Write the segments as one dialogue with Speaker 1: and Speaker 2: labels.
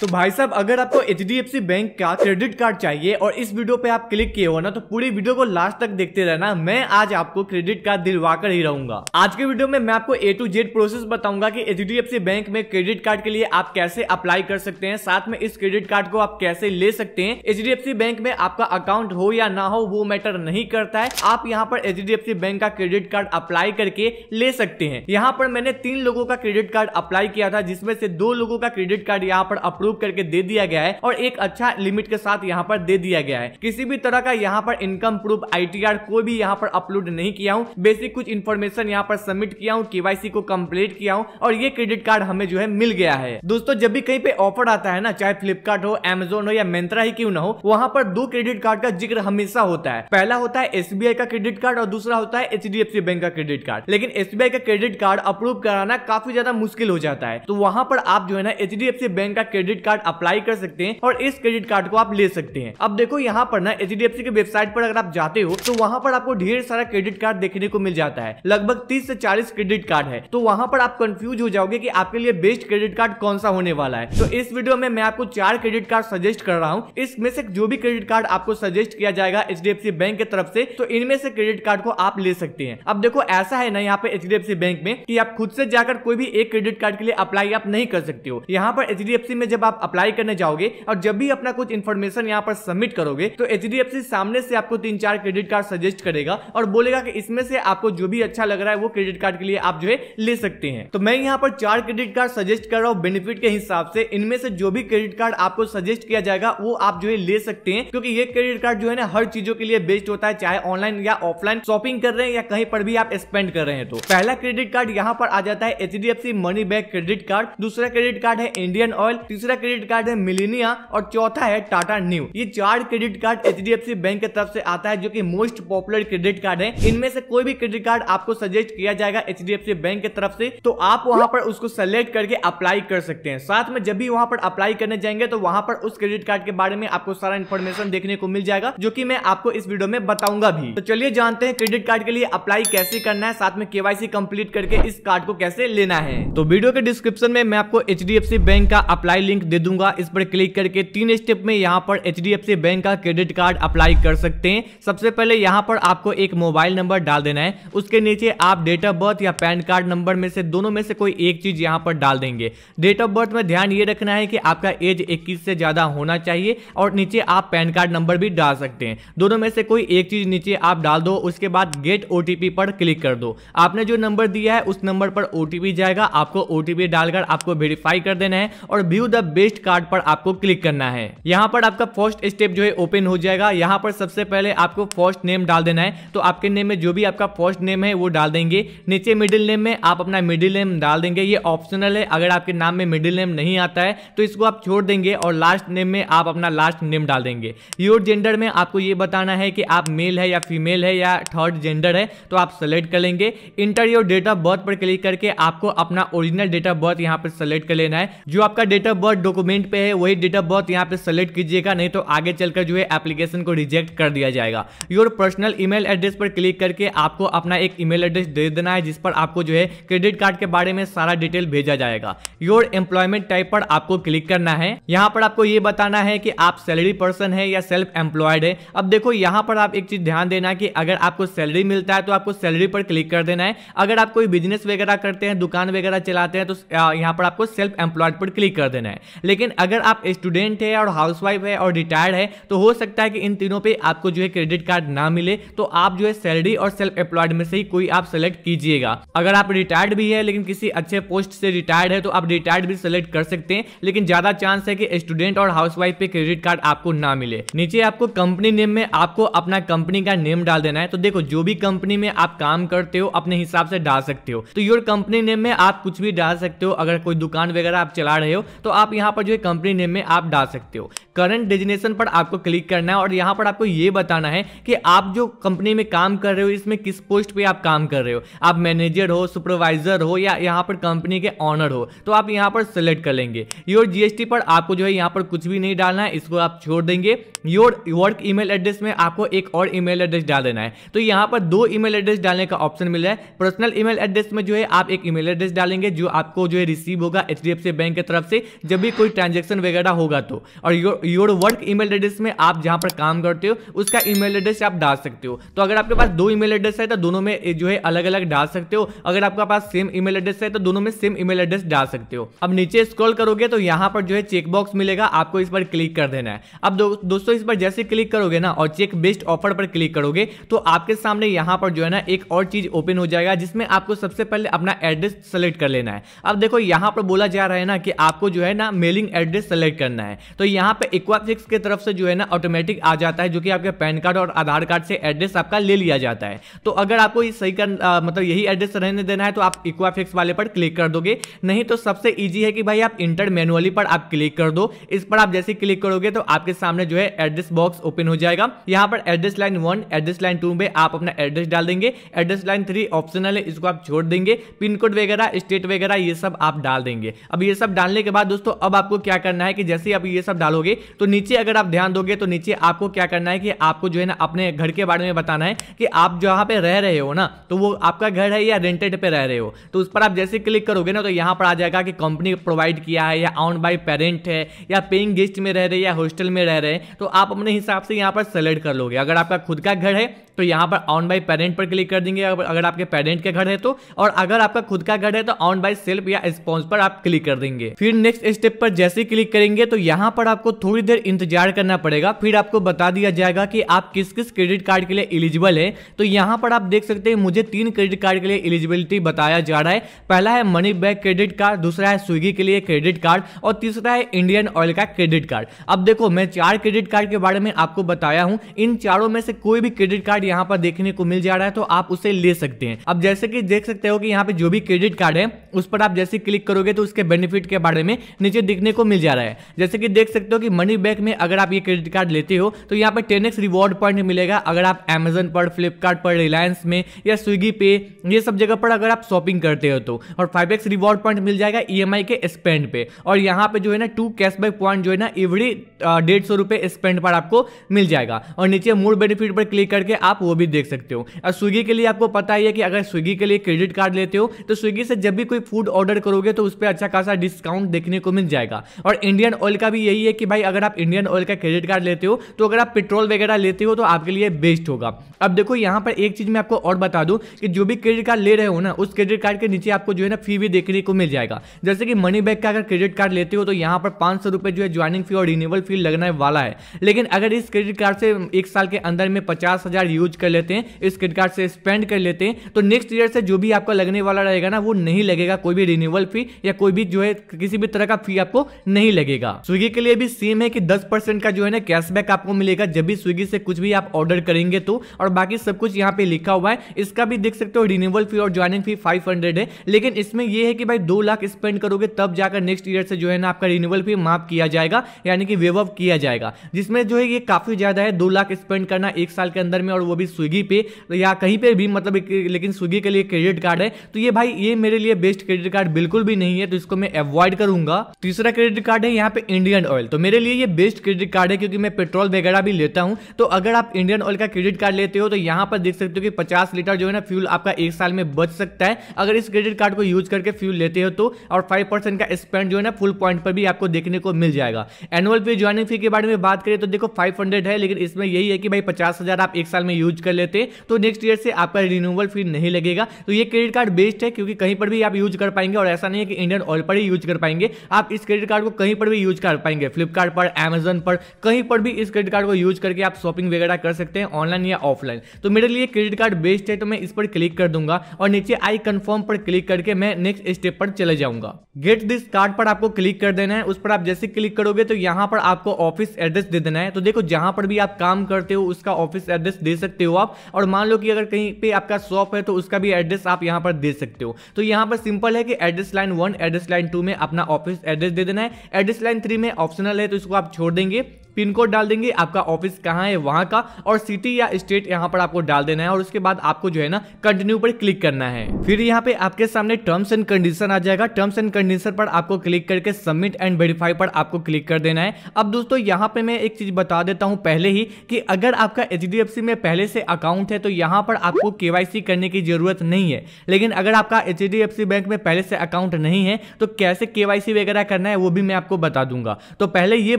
Speaker 1: तो भाई साहब अगर आपको एच बैंक का क्रेडिट कार्ड चाहिए और इस वीडियो पे आप क्लिक किए हो ना तो पूरी वीडियो को लास्ट तक देखते रहना मैं आज आपको क्रेडिट कार्ड दिलवा कर ही रहूंगा आज के वीडियो में मैं आपको ए टू जेड प्रोसेस बताऊंगा कि एच बैंक में क्रेडिट कार्ड के लिए आप कैसे अप्लाई कर सकते हैं साथ में इस क्रेडिट कार्ड को आप कैसे ले सकते हैं एच बैंक में आपका अकाउंट हो या ना हो वो मैटर नहीं करता है आप यहाँ पर एच बैंक का क्रेडिट कार्ड अप्लाई करके ले सकते हैं यहाँ पर मैंने तीन लोगों का क्रेडिट कार्ड अप्लाई किया था जिसमें से दो लोगों का क्रेडिट कार्ड यहाँ पर अप्रूव करके दे दिया गया है और एक अच्छा लिमिट के साथ यहाँ पर दे दिया गया है किसी भी तरह का यहाँ पर इनकम प्रूफ आई कोई भी यहाँ पर अपलोड नहीं किया हूँ बेसिक कुछ इन्फॉर्मेशन यहाँ पर सबमिट किया हूँ के को कम्प्लीट किया हूँ और ये क्रेडिट कार्ड हमें जो है मिल गया है दोस्तों जब भी कहीं पे ऑफर आता है ना चाहे फ्लिपकार्ट हो एमेजोन हो या मिंत्रा ही क्यों ना हो वहाँ पर दो क्रेडिट कार्ड का जिक्र हमेशा होता है पहला होता है एस का क्रेडिट कार्ड और दूसरा होता है एच बैंक का क्रेडिट कार्ड लेकिन एस का क्रेडिट कार्ड अप्रूव कराना काफी ज्यादा मुश्किल हो जाता है तो वहाँ पर आप जो है ना एच बैंक का क्रेडिट क्रेडिट कार्ड अप्लाई कर सकते हैं और इस क्रेडिट कार्ड को आप ले सकते हैं अब देखो यहाँ पर ना एच डी की वेबसाइट पर अगर आप जाते हो तो वहाँ पर आपको ढेर सारा क्रेडिट कार्ड देखने को मिल जाता है लगभग तीस से चालीस क्रेडिट कार्ड है तो वहाँ पर आप कंफ्यूज हो जाओगे की आपके लिए बेस्ट क्रेडिट कार्ड कौन सा होने वाला है तो इस वीडियो में मैं आपको चार क्रेडिट कार्ड सजेस्ट कर रहा हूँ इसमें से जो भी क्रेडिट कार्ड आपको सजेस्ट किया जाएगा एच बैंक की तरफ से तो इनमें से क्रेडिट कार्ड को आप ले सकते हैं अब देखो ऐसा है ना यहाँ पे एच बैंक में कि आप खुद से जाकर कोई भी एक क्रेडिट कार्ड के लिए अप्लाई आप नहीं कर सकते हो यहाँ पर एच में जब जब आप अप्लाई करने जाओगे और जब भी अपना कुछ इन्फॉर्मेशन यहाँ पर सबमिट करोगे तो एच सामने से आपको तीन चार क्रेडिट कार्ड सजेस्ट करेगा और बोलेगा कि इसमें से आपको जो भी अच्छा लग रहा है वो क्रेडिट कार्ड के लिए आप जो है ले सकते हैं तो मैं यहाँ पर चार क्रेडिट कार्ड सजेस्ट कर रहा हूँ बेनिफिट के हिसाब से इनमें से जो भी क्रेडिट कार्ड आपको सजेस्ट किया जाएगा वो आप जो है ले सकते हैं क्योंकि ये क्रेडिट कार्ड जो है ना हर चीजों के लिए बेस्ट होता है चाहे ऑनलाइन या ऑफलाइन शॉपिंग कर रहे हैं या कहीं पर भी आप स्पेंड कर रहे हैं तो पहला क्रेडिट कार्ड यहाँ पर आ जाता है H money back credit card दूसरा क्रेडिट कार्ड है इंडियन ऑयल तीसरा तीसरा क्रेडिट कार्ड है मिलीनिया और चौथा है टाटा न्यू ये चार क्रेडिट कार्ड एच बैंक की तरफ से आता है जो की मोस्ट पॉपुलर क्रेडिट कार्ड है इनमें से कोई भी क्रेडिट कार्ड आपको सजेस्ट किया जाएगा एच बैंक की तरफ से तो आप वहाँ पर उसको सेलेक्ट करके अप्लाई कर सकते हैं साथ में जब भी वहाँ पर अप्लाई करने जाएंगे तो वहाँ पर उस क्रेडिट कार्ड के बारे में आपको सारा इन्फॉर्मेशन देखने को मिल जाएगा जो की मैं आपको इस वीडियो में बताऊंगा भी तो चलिए जानते हैं क्रेडिट कार्ड के लिए अप्लाई कैसे करना है साथ में केवाईसी कंप्लीट करके इस कार्ड को कैसे लेना है तो वीडियो के डिस्क्रिप्शन में मैं आपको एच बैंक का अप्लाई लिंक लिंक दे दूंगा इस पर क्लिक करके तीन स्टेप में यहाँ पर एच बैंक का क्रेडिट कार्ड अप्लाई कर सकते हैं सबसे पहले यहाँ पर आपको एक मोबाइल नंबर डाल देना है उसके नीचे आप डेट ऑफ बर्थ या पैन कार्ड नंबर में से दोनों में से कोई एक चीज यहाँ पर डाल देंगे डेट ऑफ बर्थ में ध्यान ये रखना है कि आपका एज इक्कीस से ज्यादा होना चाहिए और नीचे आप पैन कार्ड नंबर भी डाल सकते हैं दोनों में से कोई एक चीज नीचे आप डाल दो उसके बाद गेट ओ पर क्लिक कर दो आपने जो नंबर दिया है उस नंबर पर ओ जाएगा आपको ओ डालकर आपको वेरीफाई कर देना है और व्यू द बेस्ट कार्ड पर आपको क्लिक करना है यहाँ पर आपका फर्स्ट स्टेप जो है ओपन हो जाएगा यहाँ पर सबसे पहले आपको फर्स्ट नेम डाल देना है तो आपके नेम में जो भी आपका फर्स्ट नेम है वो डाल देंगे नीचे मिडिल नेम में आप अपना मिडिल नेम डाल देंगे ये ऑप्शनल है अगर आपके नाम में मिडिल नेम नहीं आता है तो इसको आप छोड़ देंगे और लास्ट नेम में आप अपना लास्ट नेम डाल देंगे योर जेंडर में आपको ये बताना है कि आप मेल है या फीमेल है या थर्ड जेंडर है तो आप सेलेक्ट कर लेंगे enter your date of birth पर क्लिक करके आपको अपना ओरिजिनल डेट ऑफ बर्थ यहाँ पर सेलेक्ट कर लेना है जो आपका डेट ऑफ बर्थ डॉक्यूमेंट पे है वही डेट ऑफ बर्थ यहाँ पे सेलेक्ट कीजिएगा नहीं तो आगे चलकर जो है एप्लीकेशन को रिजेक्ट कर दिया जाएगा योर पर्सनल ईमेल एड्रेस पर क्लिक करके आपको अपना एक ईमेल एड्रेस दे देना है जिस पर आपको जो है क्रेडिट कार्ड के बारे में सारा डिटेल भेजा जाएगा योर एम्प्लॉयमेंट टाइप पर आपको क्लिक करना है यहाँ पर आपको ये बताना है कि आप सैलरी पर्सन है या सेल्फ एम्प्लॉयड है अब देखो यहाँ पर आप एक चीज ध्यान देना की अगर आपको सैलरी मिलता है तो आपको सैलरी पर क्लिक कर देना है अगर आप कोई बिजनेस वगैरह करते हैं दुकान वगैरह चलाते हैं तो यहाँ पर आपको सेल्फ एम्प्लॉयड पर क्लिक कर देना है हैं लेकिन अगर आप स्टूडेंट है और हाउसवाइफ है और रिटायर्ड है तो हो सकता है कि इन तीनों पे आपको जो है क्रेडिट कार्ड ना मिले तो आप जो है सैलरी और सेल्फ एम्प्लॉयड में से ही कोई आप सेलेक्ट कीजिएगा अगर आप रिटायर्ड भी है लेकिन किसी अच्छे पोस्ट से रिटायर्ड है तो आप रिटायर्ड भी सिलेक्ट कर सकते हैं लेकिन ज्यादा चांस है कि स्टूडेंट और हाउसवाइफ पे क्रेडिट कार्ड आपको ना मिले नीचे आपको कंपनी नेम में आपको अपना कंपनी का नेम डाल देना है तो देखो जो भी कंपनी में आप काम करते हो अपने हिसाब से डाल सकते हो तो योर कंपनी नेम में आप कुछ भी डाल सकते हो अगर कोई दुकान वगैरह आप चला रहे हो तो आप आप यहाँ पर जो है कंपनी नेम में आप डाल सकते हो करंट डेजिनेशन पर आपको क्लिक करना है और यहाँ पर आपको ये बताना है कि आप जो कंपनी में काम कर रहे हो इसमें किस पोस्ट पे आप काम कर रहे हो आप मैनेजर हो सुपरवाइजर हो या यहाँ पर कंपनी के ऑनर हो तो आप यहाँ पर सेलेक्ट कर लेंगे योर जीएसटी पर आपको जो है यहाँ पर कुछ भी नहीं डालना है इसको आप छोड़ देंगे योर वर्क ईमेल एड्रेस में आपको एक और ईमेल एड्रेस डाल देना है तो यहाँ पर दो ईमेल एड्रेस डालने का ऑप्शन मिल रहा है पर्सनल ईमेल एड्रेस में जो है आप एक ईमेल एड्रेस डालेंगे जो आपको जो है रिसीव होगा एच बैंक की तरफ से जब जब भी कोई ट्रांजेक्शन वगैरह होगा तो और योर वर्क ईमेल एड्रेस में आप जहाँ पर काम करते हो उसका ईमेल एड्रेस आप डाल सकते हो तो अगर आपके पास दो ईमेल एड्रेस है तो दोनों में जो है अलग अलग डाल सकते हो अगर आपके पास सेम ईमेल एड्रेस है तो दोनों में सेम ईमेल एड्रेस डाल सकते हो अब नीचे स्क्रॉल करोगे तो यहाँ पर जो है चेकबॉक्स मिलेगा आपको इस पर क्लिक कर देना है अब दो, दोस्तों इस पर जैसे क्लिक करोगे ना और चेक बेस्ट ऑफर पर क्लिक करोगे तो आपके सामने यहाँ पर जो है ना एक और चीज ओपन हो जाएगा जिसमें आपको सबसे पहले अपना एड्रेस सेलेक्ट कर लेना है अब देखो यहाँ पर बोला जा रहा है ना कि आपको जो है ना अपना मेलिंग एड्रेस सेलेक्ट करना है तो यहाँ पे इक्वाफिक्स की तरफ से जो है ना ऑटोमेटिक आ जाता है जो कि आपके पैन कार्ड और आधार कार्ड से एड्रेस आपका ले लिया जाता है तो अगर आपको ये सही कर मतलब यही एड्रेस रहने देना है तो आप इक्वाफिक्स वाले पर क्लिक कर दोगे नहीं तो सबसे ईजी है कि भाई आप इंटर मैनुअली पर आप क्लिक कर दो इस पर आप जैसे क्लिक करोगे तो आपके सामने जो है एड्रेस बॉक्स ओपन हो जाएगा यहाँ पर address line one address line two में आप अपना एड्रेस डाल देंगे एड्रेस लाइन थ्री ऑप्शनल है इसको आप छोड़ देंगे पिन कोड वगैरह स्टेट वगैरह ये सब आप डाल देंगे अब ये सब डालने के बाद दोस्तों अब आपको क्या करना है कि जैसे आप ये सब डालोगे तो नीचे अगर आप ध्यान दोगे तो नीचे आपको क्या करना है कि आपको जो है ना अपने घर के बारे में बताना है कि आप जहाँ पे रह रहे हो ना तो वो आपका घर है या रेंटेड पे रह रहे हो तो उस पर आप जैसे क्लिक करोगे ना तो यहाँ पर आ जाएगा कि कंपनी प्रोवाइड किया है या ऑन बाई पेरेंट है या पेइंग गेस्ट में रह रहे या हॉस्टल में रह रहे तो आप अपने हिसाब से यहाँ पर सेलेक्ट कर लोगे अगर आपका खुद का घर है तो यहाँ पर ऑन बाई पेरेंट पर क्लिक कर देंगे अगर आपके पेरेंट का घर है तो और अगर आपका खुद का घर है तो ऑन बाई सेल्फ या स्पॉन्स पर आप क्लिक कर देंगे फिर नेक्स्ट स्टेप स्टेप पर जैसे क्लिक करेंगे तो यहाँ पर आपको थोड़ी देर इंतजार करना पड़ेगा फिर आपको बता दिया जाएगा कि आप किस किस क्रेडिट कार्ड के लिए एलिजिबल है तो यहाँ पर आप देख सकते हैं मुझे तीन क्रेडिट कार्ड के लिए एलिजिबिलिटी बताया जा रहा है पहला है मनी बैग क्रेडिट कार्ड दूसरा है स्विगी के लिए क्रेडिट कार्ड और तीसरा है इंडियन ऑयल का क्रेडिट कार्ड अब देखो मैं चार क्रेडिट कार्ड के बारे में आपको बताया हूँ इन चारों में से कोई भी क्रेडिट कार्ड यहाँ पर देखने को मिल जा रहा है तो आप उसे ले सकते हैं अब जैसे कि देख सकते हो कि यहाँ पे जो भी क्रेडिट कार्ड है उस पर आप जैसे क्लिक करोगे तो उसके बेनिफिट के बारे में नीचे मुझे दिखने को मिल जा रहा है जैसे कि देख सकते हो कि मनी बैक में अगर आप ये क्रेडिट कार्ड लेते हो तो यहाँ पर टेन रिवॉर्ड पॉइंट मिलेगा अगर आप अमेजन पर फ्लिपकार्ट पर रिलायंस में या स्विगी पे ये सब जगह पर अगर आप शॉपिंग करते हो तो और फाइव रिवॉर्ड पॉइंट मिल जाएगा ई e के स्पेंड पे और यहाँ पे जो है ना टू कैशबैक पॉइंट जो है ना एवरी डेढ़ सौ रुपये स्पेंड पर आपको मिल जाएगा और नीचे मूल बेनिफिट पर क्लिक करके आप वो भी देख सकते हो और स्विगी के लिए आपको पता ही है कि अगर स्विगी के लिए क्रेडिट कार्ड लेते हो तो स्विगी से जब भी कोई फूड ऑर्डर करोगे तो उस पर अच्छा खासा डिस्काउंट देखने को मिल जाएगा और इंडियन ऑयल का भी यही है कि भाई अगर आप इंडियन ऑयल का क्रेडिट कार्ड लेते हो तो अगर आप पेट्रोल वगैरह लेते हो तो आपके लिए बेस्ट होगा अब देखो यहाँ पर एक चीज़ मैं आपको और बता दूँ कि जो भी क्रेडिट कार्ड ले रहे हो ना उस क्रेडिट कार्ड के नीचे आपको जो है ना फी भी देखने को मिल जाएगा जैसे कि मनी बैग का अगर क्रेडिट कार्ड लेते हो तो यहाँ पर पाँच सौ रुपये जो है ज्वाइनिंग फी और रिन्यूअल फी लगने वाला है लेकिन अगर इस क्रेडिट कार्ड से एक साल के अंदर में पचास हज़ार यूज कर लेते हैं इस क्रेडिट कार्ड से स्पेंड कर लेते हैं तो नेक्स्ट ईयर से जो भी आपका लगने वाला रहेगा ना वो नहीं लगेगा कोई भी रिन्यूअल फी या कोई भी जो है किसी भी तरह का फी आपको नहीं लगेगा स्विगी के लिए भी सेम है कि दस परसेंट का जो है ना कैशबैक आपको मिलेगा जब भी स्विगी से कुछ भी आप ऑर्डर करेंगे तो और बाकी सब कुछ यहाँ पे लिखा हुआ है इसका भी देख सकते हो रिन्यूअल फी और ज्वाइनिंग फी फाइव है लेकिन इसमें यह है कि भाई दो लाख स्पेंड करोगे तब जाकर नेक्स्ट ईयर से जो है ना आपका रिन्यूअल फी माफ किया जाएगा यानी कि वेव ऑफ किया जाएगा जिसमें जो है ये काफी ज्यादा है दो लाख स्पेंड करना एक साल के अंदर में और वो भी स्विगी पे या कहीं पे भी मतलब लेकिन स्विगी के लिए क्रेडिट कार्ड है तो ये भाई ये मेरे लिए बेस्ट क्रेडिट कार्ड बिल्कुल भी नहीं है तो इसको मैं अवॉइड करूंगा तीसरा क्रेडिट कार्ड है यहाँ पे इंडियन ऑयल तो मेरे लिए ये बेस्ट क्रेडिट कार्ड है क्योंकि मैं पेट्रोल वगैरह भी लेता हूँ तो अगर आप इंडियन ऑयल का क्रेडिट कार्ड लेते हो तो यहाँ पर देख सकते हो कि 50 लीटर जो है ना फ्यूल आपका एक साल में बच सकता है अगर इस क्रेडिट कार्ड को यूज करके फ्यूल लेते हो तो और फाइव का स्पेंड जो है ना फुल पॉइंट पर भी आपको देखने को मिल जाएगा एनुअल फी ज्वाइनिंग फी के बारे में बात करें तो देखो फाइव है लेकिन इसमें यही है कि भाई पचास आप एक साल में यूज कर लेते तो नेक्स्ट ईयर से आपका रिन्यूअल फी नहीं लगेगा तो ये क्रेडिट कार्ड बेस्ट है क्योंकि कहीं पर भी आप यूज कर पाएंगे और ऐसा नहीं है कि इंडियन ऑयल पर ही यूज कर पाएंगे आप इस क्रेडिट कार्ड को कहीं पर भी यूज कर पाएंगे फ्लिपकार्ट पर अमेजन पर कहीं पर भी इस क्रेडिट कार्ड को यूज करके आप शॉपिंग वगैरह कर सकते हैं ऑनलाइन या ऑफलाइन तो मेरे लिए क्रेडिट कार्ड बेस्ट है तो मैं इस पर क्लिक कर दूंगा और नीचे आई कन्फर्म पर क्लिक करके मैं नेक्स्ट स्टेप पर चले जाऊंगा गेट दिस कार्ड पर आपको क्लिक कर देना है उस पर आप जैसे क्लिक करोगे तो यहाँ पर आपको ऑफिस एड्रेस दे देना है तो देखो जहां पर भी आप काम करते हो उसका ऑफिस एड्रेस दे सकते हो आप और मान लो कि अगर कहीं पे आपका शॉप है तो उसका भी एड्रेस आप यहाँ पर दे सकते हो तो यहाँ पर सिंपल है कि address line one address line two में अपना ऑफिस एड्रेस एड्रेस दे देना है एड्रेस लाइन थ्री में ऑप्शनल है तो इसको आप छोड़ देंगे पिन कोड डाल देंगे आपका ऑफिस कहाँ है वहाँ का और सिटी या स्टेट यहाँ पर आपको डाल देना है और उसके बाद आपको जो है ना कंटिन्यू पर क्लिक करना है फिर यहाँ पे आपके सामने टर्म्स एंड कंडीशन आ जाएगा टर्म्स एंड कंडीशन पर आपको क्लिक करके सबमिट एंड वेरीफाई पर आपको क्लिक कर देना है अब दोस्तों यहाँ पे मैं एक चीज बता देता हूँ पहले ही कि अगर आपका एच में पहले से अकाउंट है तो यहाँ पर आपको के करने की जरूरत नहीं है लेकिन अगर आपका एच बैंक में पहले से अकाउंट नहीं है तो कैसे के वगैरह करना है वो भी मैं आपको बता दूंगा तो पहले ये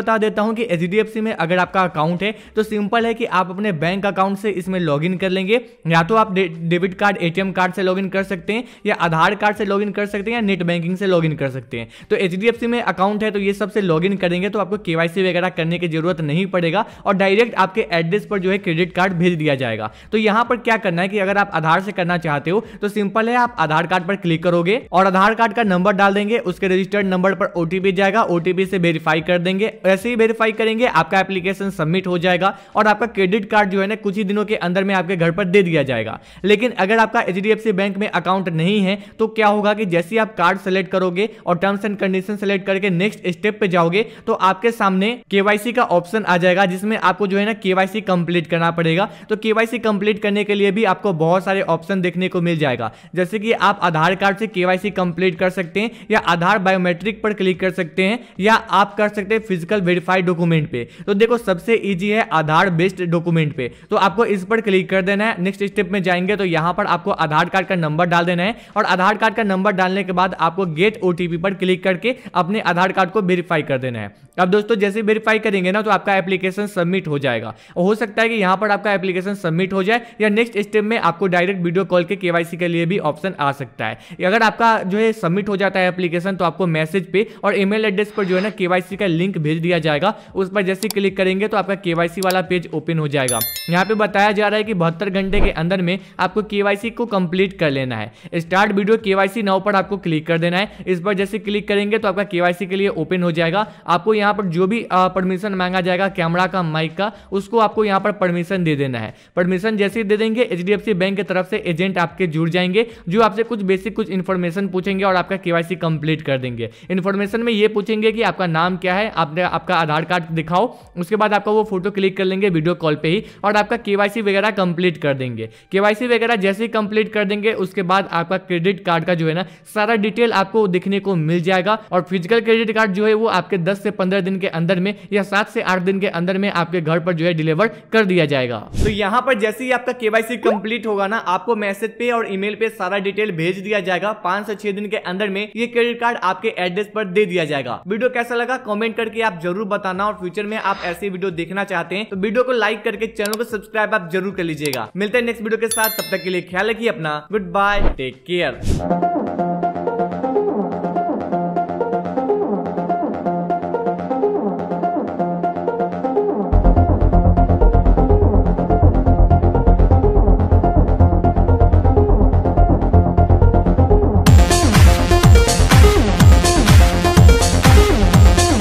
Speaker 1: बता देता हूँ कि एच एच में अगर आपका अकाउंट है तो सिंपल है कि आप अपने बैंक अकाउंट से इसमें लॉगिन कर लेंगे या तो आप डेबिट कार्ड एटीएम कार्ड से लॉगिन कर सकते हैं या आधार कार्ड से लॉगिन कर सकते हैं या नेट बैंकिंग से लॉगिन कर सकते हैं तो एच में अकाउंट है तो ये सबसे लॉगिन करेंगे तो आपको के वगैरह करने की जरूरत नहीं पड़ेगा और डायरेक्ट आपके एड्रेस पर जो है क्रेडिट कार्ड भेज दिया जाएगा तो यहाँ पर क्या करना है कि अगर आप आधार से करना चाहते हो तो सिंपल है आप आधार कार्ड पर क्लिक करोगे और आधार कार्ड का नंबर डाल देंगे उसके रजिस्टर्ड नंबर पर ओटीपी जाएगा ओटीपी से वेरीफाई कर देंगे ऐसे ही वेरीफाई करेंगे देंगे आपका एप्लीकेशन सबमिट हो जाएगा और आपका क्रेडिट कार्ड जो है ना कुछ ही दिनों के अंदर में आपके घर पर दे दिया जाएगा लेकिन अगर आपका एच बैंक में अकाउंट नहीं है तो क्या होगा कि जैसे आप कार्ड सेलेक्ट करोगे और टर्म्स एंड कंडीशन सेलेक्ट करके नेक्स्ट स्टेप पे जाओगे तो आपके सामने केवाईसी का ऑप्शन आ जाएगा जिसमें आपको जो है ना केवाईसी कंप्लीट करना पड़ेगा तो केवाईसी कंप्लीट करने के लिए भी आपको बहुत सारे ऑप्शन देखने को मिल जाएगा जैसे कि आप आधार कार्ड से केवाईसी कंप्लीट कर सकते हैं या आधार बायोमेट्रिक पर क्लिक कर सकते हैं या आप कर सकते हैं फिजिकल वेरीफाइड डॉक्यूमेंट डॉक्यूमेंट पे तो देखो सबसे ईजी है आधार बेस्ड डॉक्यूमेंट पे तो आपको इस पर क्लिक कर देना है नेक्स्ट स्टेप में जाएंगे तो यहां पर आपको आधार कार्ड का नंबर डाल देना है और आधार कार्ड का नंबर डालने के बाद आपको गेट ओ पर क्लिक करके अपने आधार कार्ड को वेरीफाई कर देना है अब दोस्तों जैसे वेरीफाई करेंगे ना तो आपका एप्लीकेशन सबमिट हो जाएगा और हो सकता है कि यहां पर आपका एप्लीकेशन सबमिट हो जाए या नेक्स्ट स्टेप में आपको डायरेक्ट वीडियो कॉल के केवाईसी के लिए भी ऑप्शन आ सकता है अगर आपका जो है सबमिट हो जाता है एप्लीकेशन तो आपको मैसेज पे और ईमेल एड्रेस पर जो है ना केवाईसी का लिंक भेज दिया जाएगा उस पर पर जैसे क्लिक करेंगे तो आपका के वाला पेज ओपन हो जाएगा यहाँ पे बताया जा रहा है कि बहत्तर घंटे के अंदर में आपको के को कंप्लीट कर लेना है स्टार्ट वीडियो के वाई पर आपको क्लिक कर देना है इस पर जैसे क्लिक करेंगे तो आपका के के लिए ओपन हो जाएगा आपको यहाँ पर जो भी परमिशन मांगा जाएगा कैमरा का माइक का उसको आपको यहाँ पर परमिशन दे देना है परमिशन जैसे ही दे देंगे एच बैंक की तरफ से एजेंट आपके जुड़ जाएंगे जो आपसे कुछ बेसिक कुछ इन्फॉर्मेशन पूछेंगे और आपका के कंप्लीट कर देंगे इन्फॉर्मेशन में ये पूछेंगे कि आपका नाम क्या है आपने आपका आधार कार्ड दिखा दिखाओ उसके बाद आपका वो फोटो क्लिक कर लेंगे वीडियो कॉल पे ही और आपका केवाईसी वगैरह कंप्लीट कर देंगे केवाईसी वगैरह जैसे ही कंप्लीट कर देंगे उसके बाद आपका क्रेडिट कार्ड का जो है ना सारा डिटेल आपको दिखने को मिल जाएगा और फिजिकल क्रेडिट कार्ड जो है वो आपके दस से पंद्रह दिन के अंदर में या सात से आठ दिन के अंदर में आपके घर पर जो है डिलीवर कर दिया जाएगा तो यहाँ पर जैसे ही आपका केवाईसी कंप्लीट होगा ना आपको मैसेज पे और ईमेल पे सारा डिटेल भेज दिया जाएगा पांच से छह दिन के अंदर में ये क्रेडिट कार्ड आपके एड्रेस पर दे दिया जाएगा वीडियो कैसा लगा कमेंट करके आप जरूर बताना और फ्यूचर फ्यूचर में आप ऐसी वीडियो देखना चाहते हैं तो वीडियो को लाइक करके चैनल को सब्सक्राइब आप जरूर कर लीजिएगा मिलते हैं नेक्स्ट वीडियो के साथ तब तक के लिए ख्याल रखिए अपना गुड बाय टेक केयर